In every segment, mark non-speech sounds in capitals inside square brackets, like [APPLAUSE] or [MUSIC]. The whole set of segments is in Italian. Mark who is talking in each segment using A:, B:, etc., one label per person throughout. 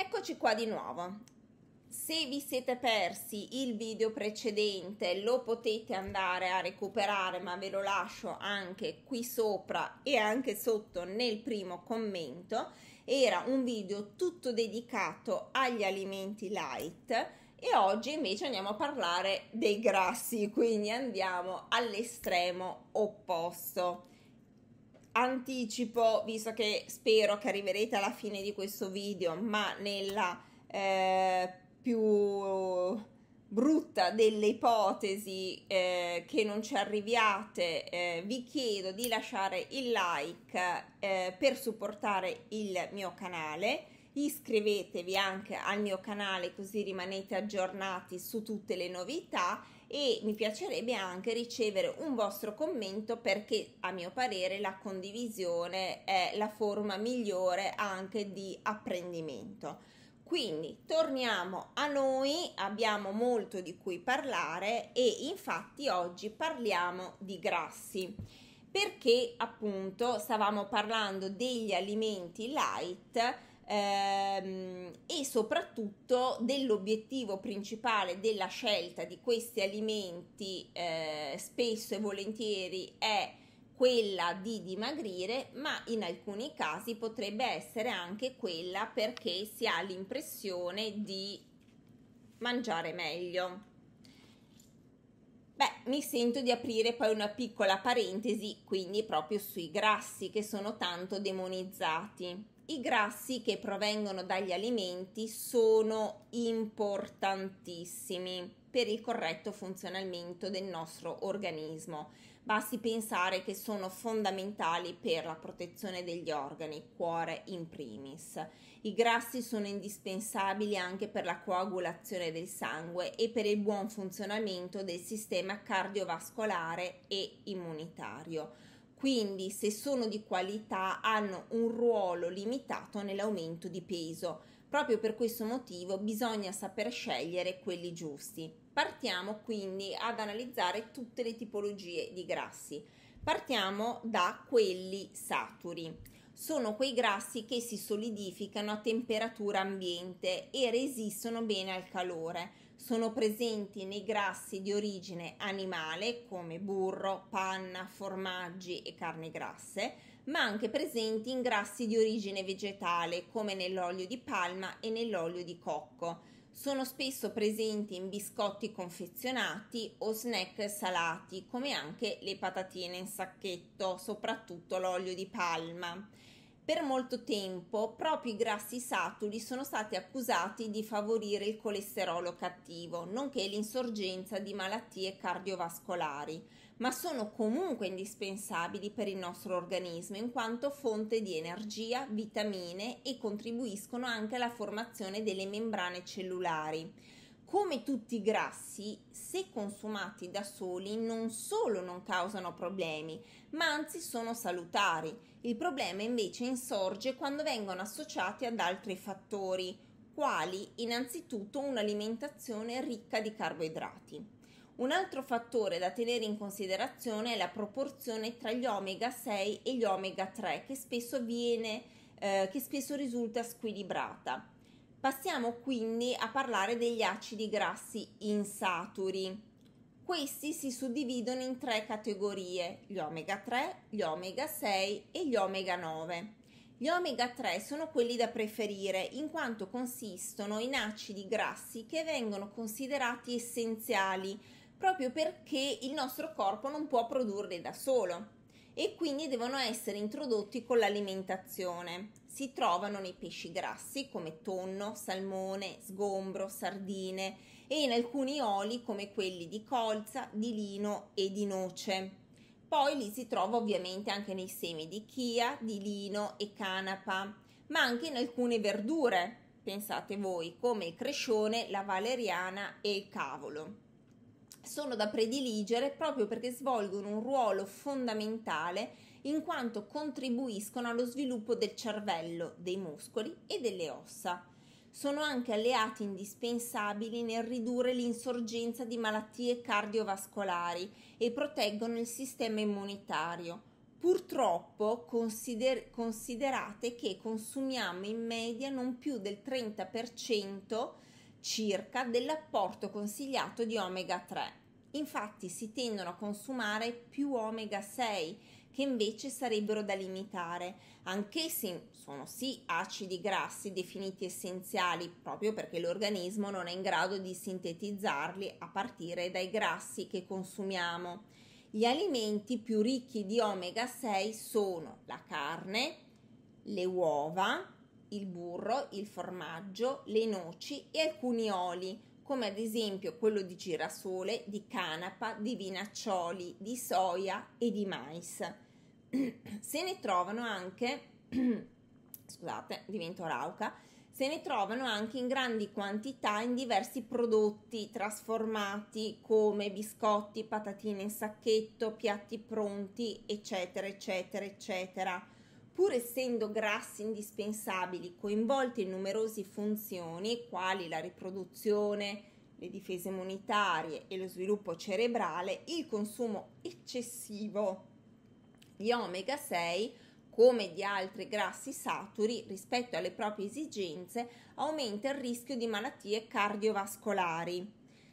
A: Eccoci qua di nuovo. Se vi siete persi il video precedente lo potete andare a recuperare, ma ve lo lascio anche qui sopra e anche sotto nel primo commento. Era un video tutto dedicato agli alimenti light e oggi invece andiamo a parlare dei grassi, quindi andiamo all'estremo opposto anticipo, visto che spero che arriverete alla fine di questo video, ma nella eh, più brutta delle ipotesi eh, che non ci arriviate, eh, vi chiedo di lasciare il like eh, per supportare il mio canale iscrivetevi anche al mio canale così rimanete aggiornati su tutte le novità e mi piacerebbe anche ricevere un vostro commento perché a mio parere la condivisione è la forma migliore anche di apprendimento. Quindi torniamo a noi, abbiamo molto di cui parlare e infatti oggi parliamo di grassi perché appunto stavamo parlando degli alimenti light ehm, e soprattutto dell'obiettivo principale della scelta di questi alimenti eh, spesso e volentieri è quella di dimagrire, ma in alcuni casi potrebbe essere anche quella perché si ha l'impressione di mangiare meglio. Beh, mi sento di aprire poi una piccola parentesi, quindi proprio sui grassi che sono tanto demonizzati. I grassi che provengono dagli alimenti sono importantissimi per il corretto funzionamento del nostro organismo. Basti pensare che sono fondamentali per la protezione degli organi, cuore in primis. I grassi sono indispensabili anche per la coagulazione del sangue e per il buon funzionamento del sistema cardiovascolare e immunitario quindi se sono di qualità hanno un ruolo limitato nell'aumento di peso. Proprio per questo motivo bisogna saper scegliere quelli giusti. Partiamo quindi ad analizzare tutte le tipologie di grassi. Partiamo da quelli saturi sono quei grassi che si solidificano a temperatura ambiente e resistono bene al calore. Sono presenti nei grassi di origine animale come burro, panna, formaggi e carni grasse, ma anche presenti in grassi di origine vegetale come nell'olio di palma e nell'olio di cocco. Sono spesso presenti in biscotti confezionati o snack salati, come anche le patatine in sacchetto, soprattutto l'olio di palma. Per molto tempo proprio i grassi saturi sono stati accusati di favorire il colesterolo cattivo, nonché l'insorgenza di malattie cardiovascolari, ma sono comunque indispensabili per il nostro organismo in quanto fonte di energia, vitamine e contribuiscono anche alla formazione delle membrane cellulari come tutti i grassi, se consumati da soli, non solo non causano problemi, ma anzi sono salutari. Il problema invece insorge quando vengono associati ad altri fattori, quali innanzitutto un'alimentazione ricca di carboidrati. Un altro fattore da tenere in considerazione è la proporzione tra gli omega 6 e gli omega 3 che spesso, viene, eh, che spesso risulta squilibrata. Passiamo quindi a parlare degli acidi grassi insaturi. Questi si suddividono in tre categorie, gli omega 3, gli omega 6 e gli omega 9. Gli omega 3 sono quelli da preferire in quanto consistono in acidi grassi che vengono considerati essenziali proprio perché il nostro corpo non può produrli da solo e quindi devono essere introdotti con l'alimentazione si trovano nei pesci grassi come tonno, salmone, sgombro, sardine e in alcuni oli come quelli di colza, di lino e di noce. Poi li si trova ovviamente anche nei semi di chia, di lino e canapa, ma anche in alcune verdure, pensate voi, come il crescione, la valeriana e il cavolo sono da prediligere proprio perché svolgono un ruolo fondamentale in quanto contribuiscono allo sviluppo del cervello, dei muscoli e delle ossa. Sono anche alleati indispensabili nel ridurre l'insorgenza di malattie cardiovascolari e proteggono il sistema immunitario. Purtroppo consider- considerate che consumiamo in media non più del 30% circa dell'apporto consigliato di omega 3. Infatti si tendono a consumare più omega 6 che invece sarebbero da limitare. Anch'essi sono sì acidi grassi definiti essenziali proprio perché l'organismo non è in grado di sintetizzarli a partire dai grassi che consumiamo. Gli alimenti più ricchi di omega 6 sono la carne, le uova, il burro, il formaggio, le noci e alcuni oli, come ad esempio quello di girasole, di canapa, di vinaccioli, di soia e di mais. [CLEARS THROAT] Se ne trovano anche, [CLEARS THROAT] scusate, divento rauca, se ne trovano anche in grandi quantità in diversi prodotti trasformati come biscotti, patatine in sacchetto, piatti pronti, eccetera, eccetera, eccetera pur essendo grassi indispensabili coinvolti in numerose funzioni quali la riproduzione, le difese immunitarie e lo sviluppo cerebrale, il consumo eccessivo di omega 6 come di altri grassi saturi rispetto alle proprie esigenze aumenta il rischio di malattie cardiovascolari.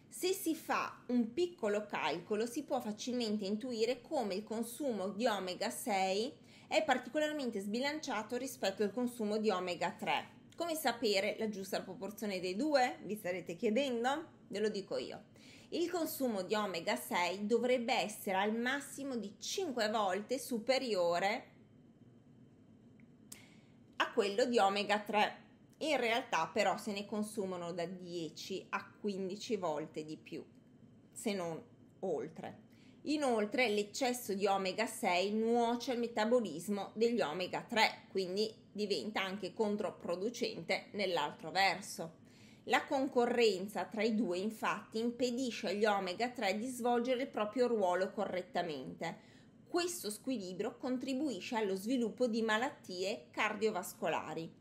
A: Se si fa un piccolo calcolo si può facilmente intuire come il consumo di omega 6 è particolarmente sbilanciato rispetto al consumo di omega 3. Come sapere la giusta proporzione dei due? Vi starete chiedendo? Ve lo dico io. Il consumo di omega 6 dovrebbe essere al massimo di 5 volte superiore a quello di omega 3. In realtà però se ne consumano da 10 a 15 volte di più, se non oltre. Inoltre l'eccesso di omega 6 nuoce al metabolismo degli omega 3, quindi diventa anche controproducente nell'altro verso. La concorrenza tra i due infatti impedisce agli omega 3 di svolgere il proprio ruolo correttamente. Questo squilibrio contribuisce allo sviluppo di malattie cardiovascolari.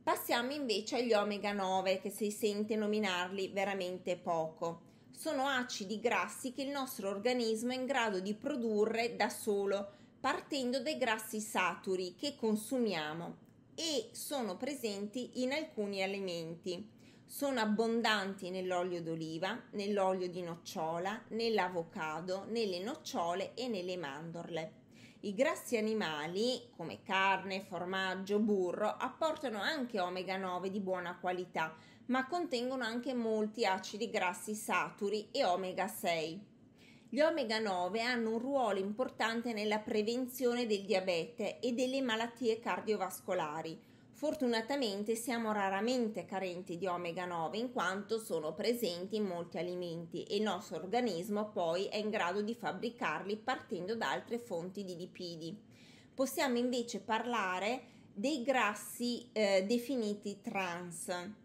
A: Passiamo invece agli omega 9 che si sente nominarli veramente poco sono acidi grassi che il nostro organismo è in grado di produrre da solo, partendo dai grassi saturi che consumiamo e sono presenti in alcuni alimenti. Sono abbondanti nell'olio d'oliva, nell'olio di nocciola, nell'avocado, nelle nocciole e nelle mandorle. I grassi animali, come carne, formaggio, burro, apportano anche omega 9 di buona qualità, ma contengono anche molti acidi grassi saturi e omega 6. Gli omega 9 hanno un ruolo importante nella prevenzione del diabete e delle malattie cardiovascolari. Fortunatamente siamo raramente carenti di omega 9 in quanto sono presenti in molti alimenti e il nostro organismo poi è in grado di fabbricarli partendo da altre fonti di lipidi. Possiamo invece parlare dei grassi eh, definiti trans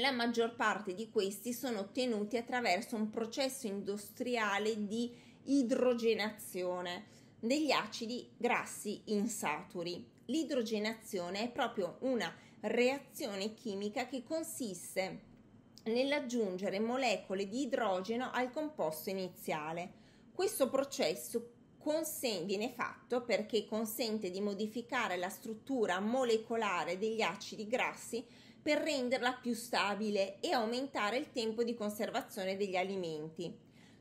A: la maggior parte di questi sono ottenuti attraverso un processo industriale di idrogenazione degli acidi grassi insaturi. L'idrogenazione è proprio una reazione chimica che consiste nell'aggiungere molecole di idrogeno al composto iniziale. Questo processo consen- viene fatto perché consente di modificare la struttura molecolare degli acidi grassi per renderla più stabile e aumentare il tempo di conservazione degli alimenti.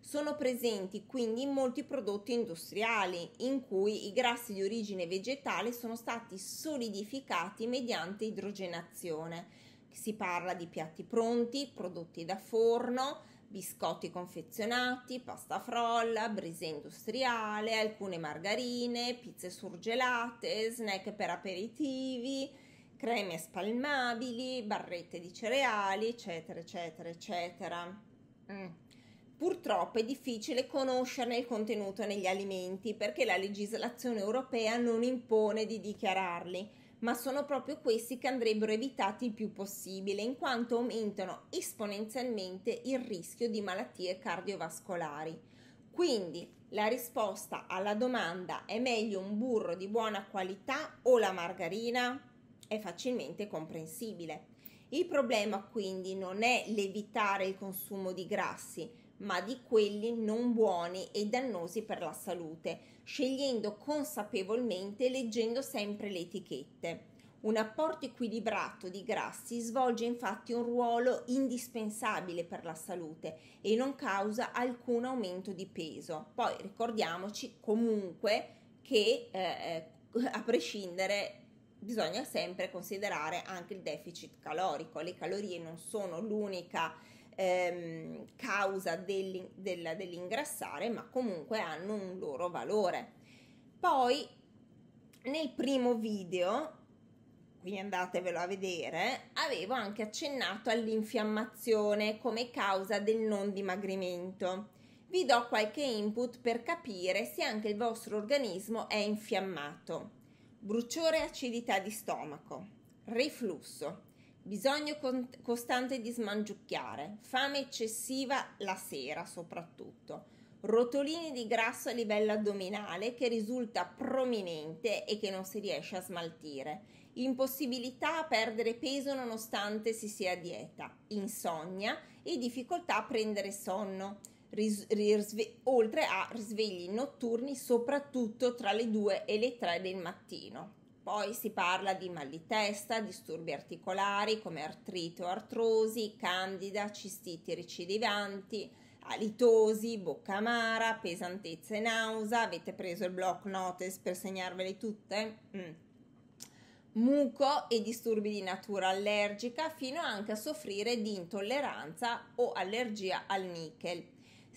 A: Sono presenti quindi molti prodotti industriali in cui i grassi di origine vegetale sono stati solidificati mediante idrogenazione. Si parla di piatti pronti, prodotti da forno, biscotti confezionati, pasta frolla, brise industriale, alcune margarine, pizze surgelate, snack per aperitivi, creme spalmabili, barrette di cereali, eccetera, eccetera, eccetera. Mm. Purtroppo è difficile conoscerne il contenuto negli alimenti perché la legislazione europea non impone di dichiararli, ma sono proprio questi che andrebbero evitati il più possibile in quanto aumentano esponenzialmente il rischio di malattie cardiovascolari. Quindi la risposta alla domanda è meglio un burro di buona qualità o la margarina? è facilmente comprensibile. Il problema quindi non è l'evitare il consumo di grassi, ma di quelli non buoni e dannosi per la salute, scegliendo consapevolmente e leggendo sempre le etichette. Un apporto equilibrato di grassi svolge infatti un ruolo indispensabile per la salute e non causa alcun aumento di peso. Poi ricordiamoci comunque che eh, eh a prescindere bisogna sempre considerare anche il deficit calorico. Le calorie non sono l'unica ehm, causa dell'in, della, dell'ingrassare, ma comunque hanno un loro valore. Poi nel primo video, quindi andatevelo a vedere, avevo anche accennato all'infiammazione come causa del non dimagrimento. Vi do qualche input per capire se anche il vostro organismo è infiammato bruciore e acidità di stomaco, reflusso, bisogno con- costante di smangiucchiare, fame eccessiva la sera soprattutto, rotolini di grasso a livello addominale che risulta prominente e che non si riesce a smaltire, impossibilità a perdere peso nonostante si sia a dieta, insonnia e difficoltà a prendere sonno ris- risve- oltre a risvegli notturni soprattutto tra le 2 e le 3 del mattino. Poi si parla di mal di testa, disturbi articolari come artrite o artrosi, candida, cistiti recidivanti, alitosi, bocca amara, pesantezza e nausea. Avete preso il block notes per segnarvele tutte? Mm. Muco e disturbi di natura allergica, fino anche a soffrire di intolleranza o allergia al nickel.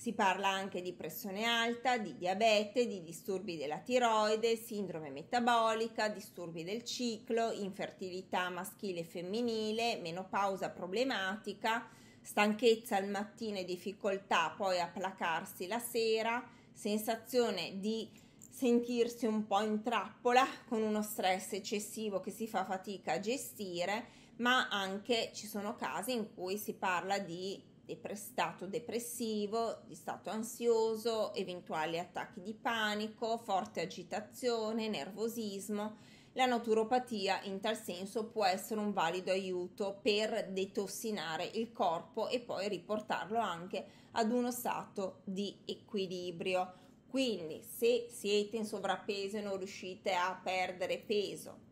A: Si parla anche di pressione alta, di diabete, di disturbi della tiroide, sindrome metabolica, disturbi del ciclo, infertilità maschile e femminile, menopausa problematica, stanchezza al mattino e difficoltà poi a placarsi la sera, sensazione di sentirsi un po' in trappola con uno stress eccessivo che si fa fatica a gestire, ma anche ci sono casi in cui si parla di stato depressivo, di stato ansioso, eventuali attacchi di panico, forte agitazione, nervosismo. La naturopatia in tal senso può essere un valido aiuto per detossinare il corpo e poi riportarlo anche ad uno stato di equilibrio. Quindi se siete in sovrappeso e non riuscite a perdere peso,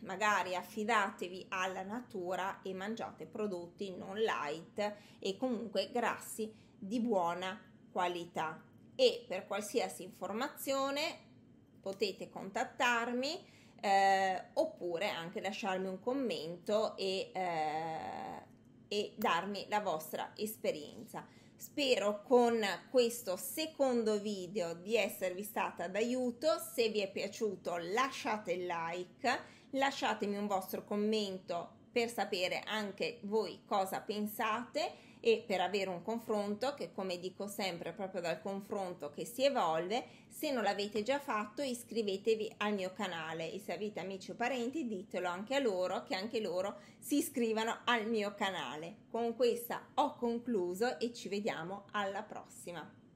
A: magari affidatevi alla natura e mangiate prodotti non light e comunque grassi di buona qualità. E per qualsiasi informazione potete contattarmi eh, oppure anche lasciarmi un commento e, eh, e darmi la vostra esperienza. Spero con questo secondo video di esservi stata d'aiuto, se vi è piaciuto lasciate il like, lasciatemi un vostro commento per sapere anche voi cosa pensate e per avere un confronto che come dico sempre proprio dal confronto che si evolve se non l'avete già fatto iscrivetevi al mio canale e se avete amici o parenti ditelo anche a loro che anche loro si iscrivano al mio canale con questa ho concluso e ci vediamo alla prossima